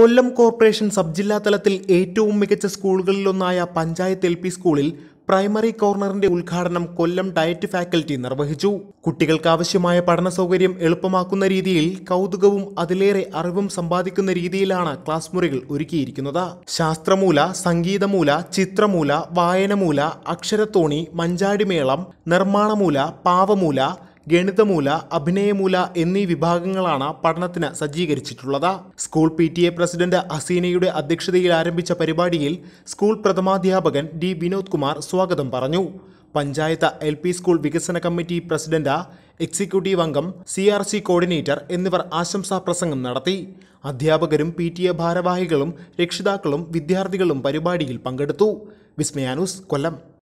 കൊല്ലം corporation sub ജില്ലാ തലത്തിൽ ഏറ്റവും മികച്ച സ്കൂളുകളിലൊന്നായ പഞ്ചായത്ത് എൽ പി സ്കൂളിൽ പ്രൈമറി കോർണറിന്റെ ഉദ്ഘാടനം കൊല്ലം ഡയറ്റ് ഫാക്കൽറ്റി നിർവഹിച്ചു കുട്ടികൾക്ക് ആവശ്യമായ പഠന സൗകര്യം എളുപ്പമാക്കുന്ന രീതിയിൽ കൗതുകവും അതിലേറെ അറിവും സമ്പാദിക്കുന്ന രീതിയിലാണ് ക്ലാസ് മുറികൾ ഒരുക്കിയിരിക്കുന്നത് ശാസ്ത്രമൂല സംഗീതമൂല ചിത്രമൂല വായനമൂല അക്ഷരത്തോണി മഞ്ചാടിമേളം നിർമ്മാണമൂല പാവമൂല ഗണിതമൂല അഭിനയമൂല എന്നീ വിഭാഗങ്ങളാണ് പഠനത്തിന് സജ്ജീകരിച്ചിട്ടുള്ളത് school P T A president അസീനയുടെ അധ്യക്ഷതയിൽ ആരംഭിച്ച പരിപാടിയിൽ സ്കൂൾ പ്രഥമാധ്യാപകൻ ഡി വിനോദ് കുമാർ സ്വാഗതം പറഞ്ഞു പഞ്ചായത്ത് എൽ സ്കൂൾ വികസന കമ്മിറ്റി പ്രസിഡന്റ് എക്സിക്യൂട്ടീവ് അംഗം സി ആർ സി കോർഡിനേറ്റർ എന്നിവർ ആശംസാ പ്രസംഗം നടത്തി അധ്യാപകരും പി ടി എ ഭാരവാഹികളും രക്ഷിതാക്കളും വിദ്യാർത്ഥികളും പരിപാടിയിൽ പങ്കെടുത്തു വിസ്മയാനൂസ് കൊല്ലം